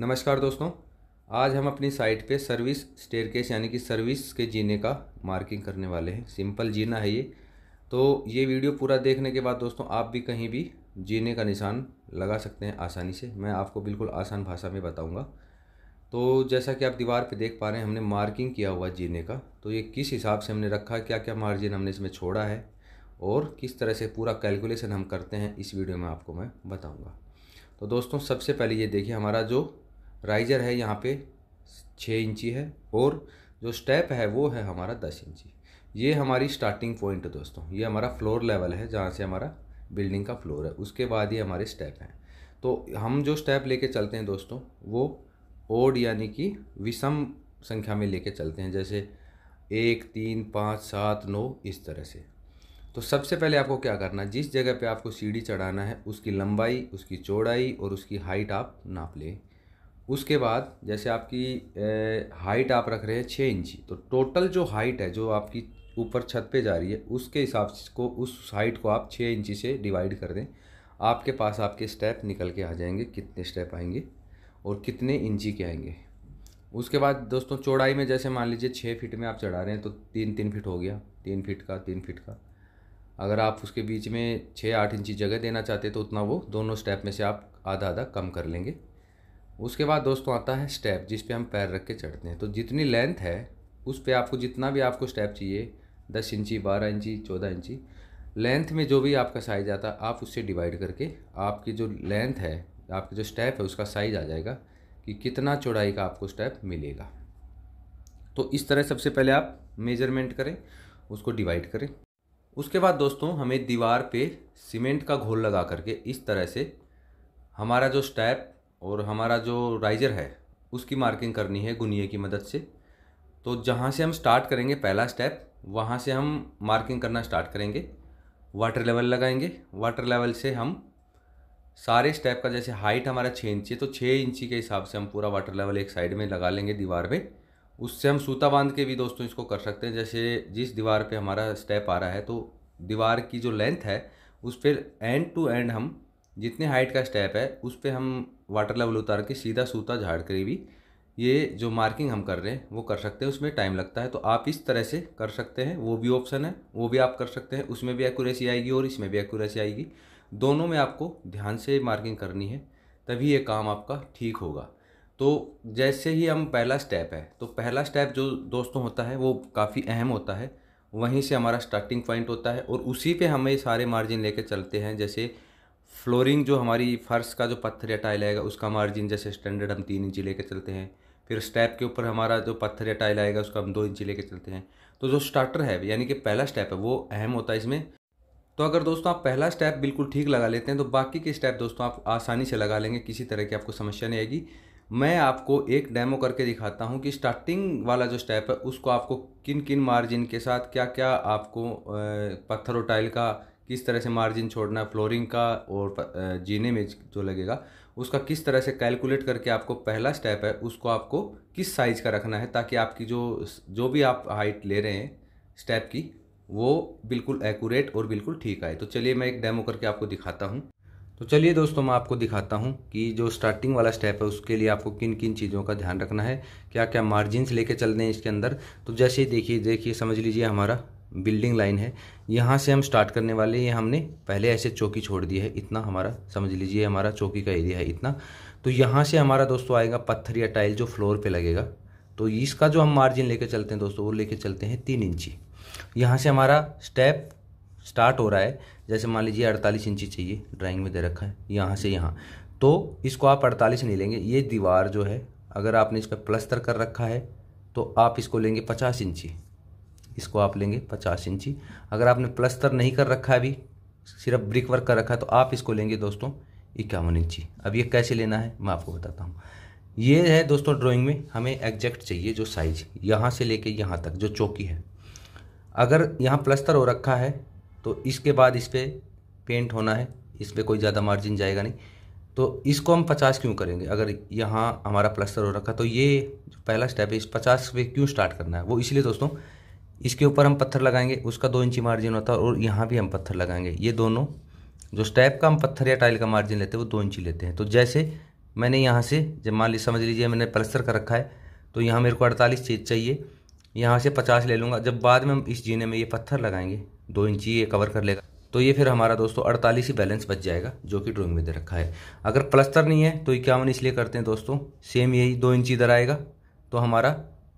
नमस्कार दोस्तों आज हम अपनी साइट पे सर्विस स्टेरकेस यानी कि सर्विस के जीने का मार्किंग करने वाले हैं सिंपल जीना है ये तो ये वीडियो पूरा देखने के बाद दोस्तों आप भी कहीं भी जीने का निशान लगा सकते हैं आसानी से मैं आपको बिल्कुल आसान भाषा में बताऊँगा तो जैसा कि आप दीवार पर देख पा रहे हैं हमने मार्किंग किया हुआ जीने का तो ये किस हिसाब से हमने रखा क्या क्या मार्जिन हमने इसमें छोड़ा है और किस तरह से पूरा कैलकुलेशन हम करते हैं इस वीडियो में आपको मैं बताऊँगा तो दोस्तों सबसे पहले ये देखिए हमारा जो राइजर है यहाँ पे छः इंची है और जो स्टेप है वो है हमारा दस इंची ये हमारी स्टार्टिंग पॉइंट है दोस्तों ये हमारा फ्लोर लेवल है जहाँ से हमारा बिल्डिंग का फ्लोर है उसके बाद ये हमारे स्टेप हैं तो हम जो स्टेप लेके चलते हैं दोस्तों वो ओड यानी कि विषम संख्या में लेके चलते हैं जैसे एक तीन पाँच सात नौ इस तरह से तो सबसे पहले आपको क्या करना है जिस जगह पे आपको सीढ़ी चढ़ाना है उसकी लंबाई उसकी चौड़ाई और उसकी हाइट आप नाप लें उसके बाद जैसे आपकी हाइट आप रख रहे हैं छः इंची तो टोटल जो हाइट है जो आपकी ऊपर छत पे जा रही है उसके हिसाब को उस हाइट को आप छः इंची से डिवाइड कर दें आपके पास आपके स्टेप निकल के आ जाएंगे कितने स्टेप आएंगे और कितने इंची के आएंगे उसके बाद दोस्तों चौड़ाई में जैसे मान लीजिए छः फीट में आप चढ़ा रहे हैं तो तीन तीन फीट हो गया तीन फीट का तीन फीट का अगर आप उसके बीच में छः आठ इंची जगह देना चाहते तो उतना वो दोनों स्टेप में से आप आधा आधा कम कर लेंगे उसके बाद दोस्तों आता है स्टेप जिस पे हम पैर रख के चढ़ते हैं तो जितनी लेंथ है उस पर आपको जितना भी आपको स्टेप चाहिए दस इंची बारह इंची चौदह इंची लेंथ में जो भी आपका साइज़ आता है आप उससे डिवाइड करके आपकी जो लेंथ है आपके जो स्टेप है उसका साइज़ आ जाएगा कि कितना चौड़ाई का आपको स्टेप मिलेगा तो इस तरह सबसे पहले आप मेजरमेंट करें उसको डिवाइड करें उसके बाद दोस्तों हमें दीवार पे सीमेंट का घोल लगा करके इस तरह से हमारा जो स्टेप और हमारा जो राइजर है उसकी मार्किंग करनी है गुनिए की मदद से तो जहाँ से हम स्टार्ट करेंगे पहला स्टेप वहाँ से हम मार्किंग करना स्टार्ट करेंगे वाटर लेवल लगाएंगे वाटर लेवल से हम सारे स्टेप का जैसे हाइट हमारा छः इंची है तो छः इंची के हिसाब से हम पूरा वाटर लेवल एक साइड में लगा लेंगे दीवार पे उससे हम सूता बांध के भी दोस्तों इसको कर सकते हैं जैसे जिस दीवार पे हमारा स्टेप आ रहा है तो दीवार की जो लेंथ है उस पर एंड टू एंड हम जितने हाइट का स्टेप है उस पर हम वाटर लेवल उतार के सीधा सूता झाड़ कर भी ये जो मार्किंग हम कर रहे हैं वो कर सकते हैं उसमें टाइम लगता है तो आप इस तरह से कर सकते हैं वो भी ऑप्शन है वो भी आप कर सकते हैं उसमें भी एक्यूरेसी आएगी और इसमें भी एक्यूरेसी आएगी दोनों में आपको ध्यान से मार्किंग करनी है तभी ये काम आपका ठीक होगा तो जैसे ही हम पहला स्टेप है तो पहला स्टेप जो दोस्तों होता है वो काफ़ी अहम होता है वहीं से हमारा स्टार्टिंग पॉइंट होता है और उसी पे हमें सारे मार्जिन लेकर चलते हैं जैसे फ्लोरिंग जो हमारी फर्श का जो पत्थर या टाइल आएगा उसका मार्जिन जैसे स्टैंडर्ड हम तीन इंची लेके चलते हैं फिर स्टेप के ऊपर हमारा जो पत्थर या टाइल आएगा उसका हम दो इंची लेके चलते हैं तो जो स्टार्टर है यानी कि पहला स्टेप है वो अहम होता है इसमें तो अगर दोस्तों आप पहला स्टेप बिल्कुल ठीक लगा लेते हैं तो बाकी के स्टेप दोस्तों आप आसानी से लगा लेंगे किसी तरह की आपको समस्या नहीं आएगी मैं आपको एक डेमो करके दिखाता हूँ कि स्टार्टिंग वाला जो स्टेप है उसको आपको किन किन मार्जिन के साथ क्या क्या आपको पत्थर और टाइल का किस तरह से मार्जिन छोड़ना है फ्लोरिंग का और जीने में जो लगेगा उसका किस तरह से कैलकुलेट करके आपको पहला स्टेप है उसको आपको किस साइज़ का रखना है ताकि आपकी जो जो भी आप हाइट ले रहे हैं स्टेप की वो बिल्कुल एक्यूरेट और बिल्कुल ठीक आए तो चलिए मैं एक डेमो करके आपको दिखाता हूँ तो चलिए दोस्तों मैं आपको दिखाता हूँ कि जो स्टार्टिंग वाला स्टेप है उसके लिए आपको किन किन चीज़ों का ध्यान रखना है क्या क्या मार्जिन्स लेके चलने हैं इसके अंदर तो जैसे ही देखिए देखिए समझ लीजिए हमारा बिल्डिंग लाइन है यहाँ से हम स्टार्ट करने वाले ये हमने पहले ऐसे चौकी छोड़ दी है इतना हमारा समझ लीजिए हमारा चौकी का एरिया है इतना तो यहाँ से हमारा दोस्तों आएगा पत्थर या टाइल जो फ्लोर पे लगेगा तो इसका जो हम मार्जिन लेके चलते हैं दोस्तों वो लेके चलते हैं तीन इंची यहाँ से हमारा स्टेप स्टार्ट हो रहा है जैसे मान लीजिए अड़तालीस इंची चाहिए ड्राइंग में दे रखा है यहाँ से यहाँ तो इसको आप अड़तालीस नहीं लेंगे ये दीवार जो है अगर आपने इसका प्लस्तर कर रखा है तो आप इसको लेंगे पचास इंची इसको आप लेंगे पचास इंची अगर आपने प्लस्तर नहीं कर रखा है अभी सिर्फ ब्रिक वर्क कर रखा है तो आप इसको लेंगे दोस्तों इक्यावन इंची अब ये कैसे लेना है मैं आपको बताता हूँ ये है दोस्तों ड्राइंग में हमें एग्जैक्ट चाहिए जो साइज यहाँ से लेके यहाँ तक जो चौकी है अगर यहाँ प्लस्तर हो रखा है तो इसके बाद इस पर पेंट होना है इस पर कोई ज़्यादा मार्जिन जाएगा नहीं तो इसको हम पचास क्यों करेंगे अगर यहाँ हमारा प्लस्तर हो रखा तो ये जो पहला स्टेप है इस पचास पे क्यों स्टार्ट करना है वो इसलिए दोस्तों इसके ऊपर हम पत्थर लगाएंगे उसका दो इंची मार्जिन होता है और यहाँ भी हम पत्थर लगाएंगे ये दोनों जो स्टेप का हम पत्थर या टाइल का मार्जिन लेते हैं वो दो इंची लेते हैं तो जैसे मैंने यहाँ से जब मान ली समझ लीजिए मैंने प्लस्तर कर रखा है तो यहाँ मेरे को अड़तालीस चीज चाहिए यहाँ से पचास ले लूँगा जब बाद में हम इस जीने में ये पत्थर लगाएंगे दो इंची ये कवर कर लेगा तो ये फिर हमारा दोस्तों अड़तालीस ही बैलेंस बच जाएगा जो कि ड्रॉइंग में दे रखा है अगर प्लस्तर नहीं है तो इक्यावन इसलिए करते हैं दोस्तों सेम यही दो इंची इधर आएगा तो हमारा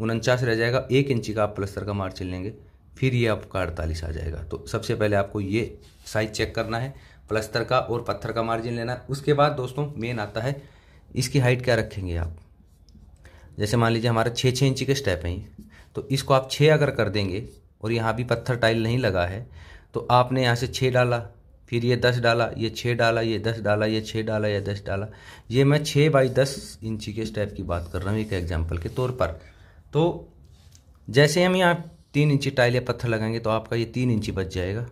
उनचास रह जाएगा एक इंची का आप प्लस्तर का मार्जिन लेंगे फिर ये आपका अड़तालीस आ जाएगा तो सबसे पहले आपको ये साइज चेक करना है प्लस्तर का और पत्थर का मार्जिन लेना है उसके बाद दोस्तों मेन आता है इसकी हाइट क्या रखेंगे आप जैसे मान लीजिए हमारे छः छः इंची के स्टेप हैं तो इसको आप छः अगर कर देंगे और यहाँ भी पत्थर टाइल नहीं लगा है तो आपने यहाँ से छः डाला फिर ये दस डाला ये छः डाला ये दस डाला ये छः डाला ये दस डाला ये मैं छः बाई दस इंची के स्टेप की बात कर रहा हूँ एक एग्जाम्पल के तौर पर तो जैसे हम यहाँ तीन इंची टाइल या पत्थर लगाएंगे तो आपका ये तीन इंची बच जाएगा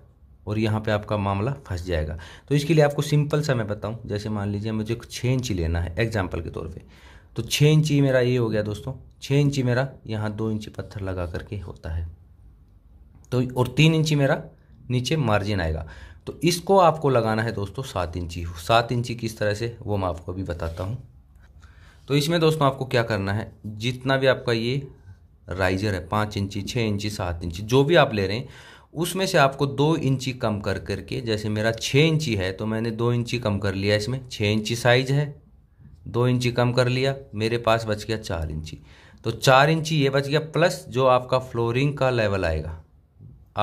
और यहाँ पे आपका मामला फंस जाएगा तो इसके लिए आपको सिंपल सा मैं बताऊँ जैसे मान लीजिए मुझे छः इंची लेना है एग्जाम्पल के तौर पर तो छः इंची मेरा ये हो गया दोस्तों छः इंची मेरा यहाँ दो इंची पत्थर लगा करके होता है तो और तीन इंची मेरा नीचे मार्जिन आएगा तो इसको आपको लगाना है दोस्तों सात इंची सात इंची किस तरह से वो मैं आपको अभी बताता हूँ तो इसमें दोस्तों आपको क्या करना है जितना भी आपका ये राइजर है पाँच इंची छः इंची सात इंची जो भी आप ले रहे हैं उसमें से आपको दो इंची कम कर करके जैसे मेरा छः इंची है तो मैंने दो इंची कम कर लिया इसमें छः इंची साइज है दो इंची कम कर लिया मेरे पास बच गया चार इंची तो चार इंची ये बच गया प्लस जो आपका फ्लोरिंग का लेवल आएगा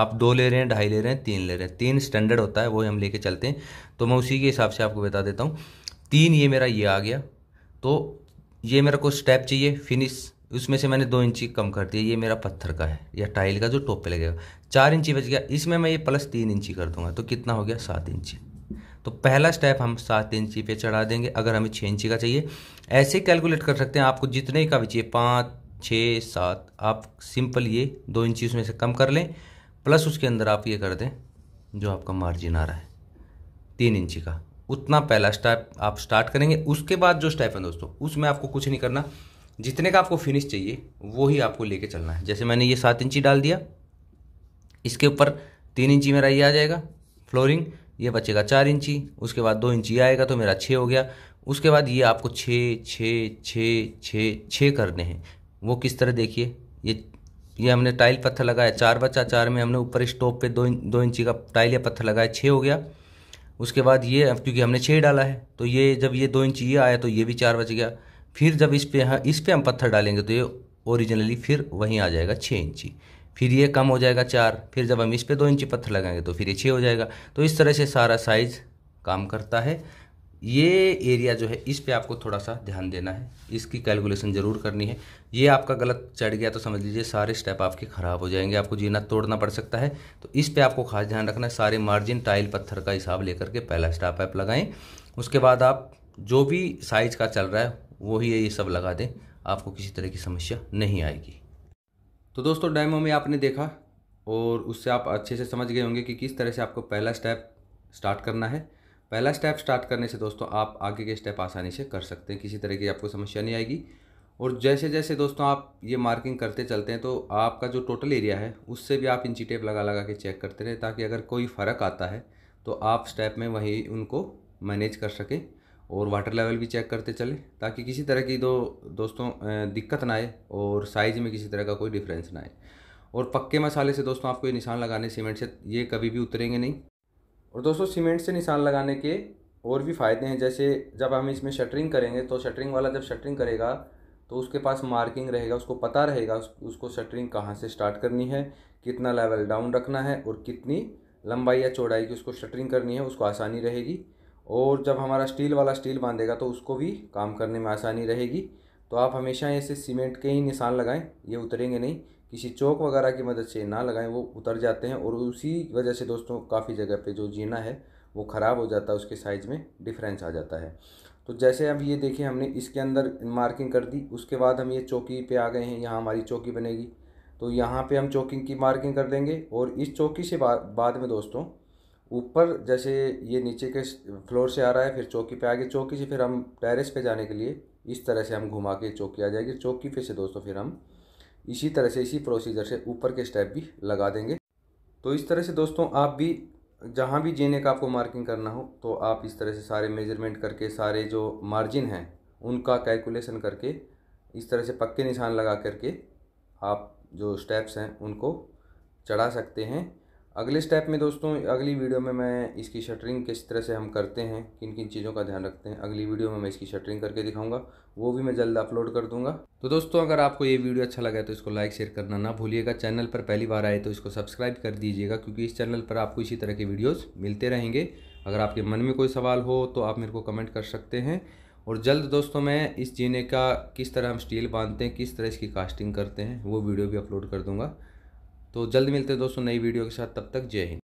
आप दो ले रहे हैं ढाई ले रहे हैं तीन ले रहे हैं तीन स्टैंडर्ड होता है वो हम लेके चलते हैं तो मैं उसी के हिसाब से आपको बता देता हूँ तीन ये मेरा ये आ गया तो ये मेरे को स्टेप चाहिए फिनिश उसमें से मैंने दो इंची कम कर दिया ये मेरा पत्थर का है या टाइल का जो टॉप पे लगेगा चार इंची बच गया इसमें मैं ये प्लस तीन इंची कर दूंगा तो कितना हो गया सात इंची तो पहला स्टेप हम सात इंची पे चढ़ा देंगे अगर हमें छः इंची का चाहिए ऐसे कैलकुलेट कर सकते हैं आपको जितने का भी चाहिए पाँच छः सात आप सिंपल ये दो इंची उसमें से कम कर लें प्लस उसके अंदर आप ये कर दें जो आपका मार्जिन आ रहा है तीन इंची का उतना पहला स्टेप आप स्टार्ट करेंगे उसके बाद जो स्टेप है दोस्तों उसमें आपको कुछ नहीं करना जितने का आपको फिनिश चाहिए वो ही आपको लेके चलना है जैसे मैंने ये सात इंची डाल दिया इसके ऊपर तीन इंची मेरा ये आ जाएगा फ्लोरिंग ये बचेगा चार इंची उसके बाद दो इंची आएगा तो मेरा छः हो गया उसके बाद ये आपको छः छः छः छः छः करने हैं वो किस तरह देखिए ये ये हमने टाइल पत्थर लगाया चार बचा चार में हमने ऊपर स्टोव पे दो दो इंची का टाइल या पत्थर लगाया छः हो गया उसके बाद ये अब क्योंकि हमने छः डाला है तो ये जब ये दो इंच ये आया तो ये भी चार बच गया फिर जब इस पर हाँ इस पर हम पत्थर डालेंगे तो ये ओरिजिनली फिर वहीं आ जाएगा छः इंची फिर ये कम हो जाएगा चार फिर जब हम इस पर दो इंची पत्थर लगाएंगे तो फिर ये छः हो जाएगा तो इस तरह से सारा साइज़ काम करता है ये एरिया जो है इस पे आपको थोड़ा सा ध्यान देना है इसकी कैलकुलेशन ज़रूर करनी है ये आपका गलत चढ़ गया तो समझ लीजिए सारे स्टेप आपके ख़राब हो जाएंगे आपको जीना तोड़ना पड़ सकता है तो इस पे आपको खास ध्यान रखना है सारे मार्जिन टाइल पत्थर का हिसाब लेकर के पहला स्टेप ऐप लगाएं उसके बाद आप जो भी साइज का चल रहा है वही ये सब लगा दें आपको किसी तरह की समस्या नहीं आएगी तो दोस्तों डैमो में आपने देखा और उससे आप अच्छे से समझ गए होंगे कि किस तरह से आपको पहला स्टेप स्टार्ट करना है पहला स्टेप स्टार्ट करने से दोस्तों आप आगे के स्टेप आसानी से कर सकते हैं किसी तरह की आपको समस्या नहीं आएगी और जैसे जैसे दोस्तों आप ये मार्किंग करते चलते हैं तो आपका जो टोटल एरिया है उससे भी आप इंची टेप लगा लगा के चेक करते रहे ताकि अगर कोई फ़र्क आता है तो आप स्टेप में वहीं उनको मैनेज कर सकें और वाटर लेवल भी चेक करते चलें ताकि किसी तरह की दो दोस्तों दिक्कत ना आए और साइज़ में किसी तरह का कोई डिफरेंस ना आए और पक्के मसाले से दोस्तों आपको ये निशान लगाने सीमेंट से ये कभी भी उतरेंगे नहीं और दोस्तों सीमेंट से निशान लगाने के और भी फ़ायदे हैं जैसे जब हम इसमें शटरिंग करेंगे तो शटरिंग वाला जब शटरिंग करेगा तो उसके पास मार्किंग रहेगा उसको पता रहेगा उस, उसको शटरिंग कहाँ से स्टार्ट करनी है कितना लेवल डाउन रखना है और कितनी लंबाई या चौड़ाई की उसको शटरिंग करनी है उसको आसानी रहेगी और जब हमारा स्टील वाला स्टील बांधेगा तो उसको भी काम करने में आसानी रहेगी तो आप हमेशा ऐसे सीमेंट के ही निशान लगाएं ये उतरेंगे नहीं किसी चौक वगैरह की मदद से ना लगाएं वो उतर जाते हैं और उसी वजह से दोस्तों काफ़ी जगह पे जो जीना है वो ख़राब हो जाता है उसके साइज़ में डिफरेंस आ जाता है तो जैसे अब ये देखिए हमने इसके अंदर मार्किंग कर दी उसके बाद हम ये चौकी पर आ गए हैं यहाँ हमारी चौकी बनेगी तो यहाँ पर हम चौकिंग की मार्किंग कर देंगे और इस चौकी से बाद में दोस्तों ऊपर जैसे ये नीचे के फ्लोर से आ रहा है फिर चौकी पे आगे चौकी से फिर हम टेरेस पे जाने के लिए इस तरह से हम घुमा के चौकी आ जाएगी चौकी फिर से दोस्तों फिर हम इसी तरह से इसी प्रोसीजर से ऊपर के स्टेप भी लगा देंगे तो इस तरह से दोस्तों आप भी जहाँ भी जीने का आपको मार्किंग करना हो तो आप इस तरह से सारे मेजरमेंट करके सारे जो मार्जिन हैं उनका कैलकुलेशन करके इस तरह से पक्के निशान लगा करके आप जो स्टेप्स हैं उनको चढ़ा सकते हैं अगले स्टेप में दोस्तों अगली वीडियो में मैं इसकी शटरिंग किस तरह से हम करते हैं किन किन चीज़ों का ध्यान रखते हैं अगली वीडियो में मैं इसकी शटरिंग करके दिखाऊंगा वो भी मैं जल्द अपलोड कर दूंगा तो दोस्तों अगर आपको ये वीडियो अच्छा लगा है तो इसको लाइक शेयर करना ना भूलिएगा चैनल पर पहली बार आए तो इसको सब्सक्राइब कर दीजिएगा क्योंकि इस चैनल पर आपको इसी तरह के वीडियोज़ मिलते रहेंगे अगर आपके मन में कोई सवाल हो तो आप मेरे को कमेंट कर सकते हैं और जल्द दोस्तों मैं इस जीने का किस तरह हम स्टील बांधते हैं किस तरह इसकी कास्टिंग करते हैं वो वीडियो भी अपलोड कर दूँगा तो जल्द मिलते हैं दोस्तों नई वीडियो के साथ तब तक जय हिंद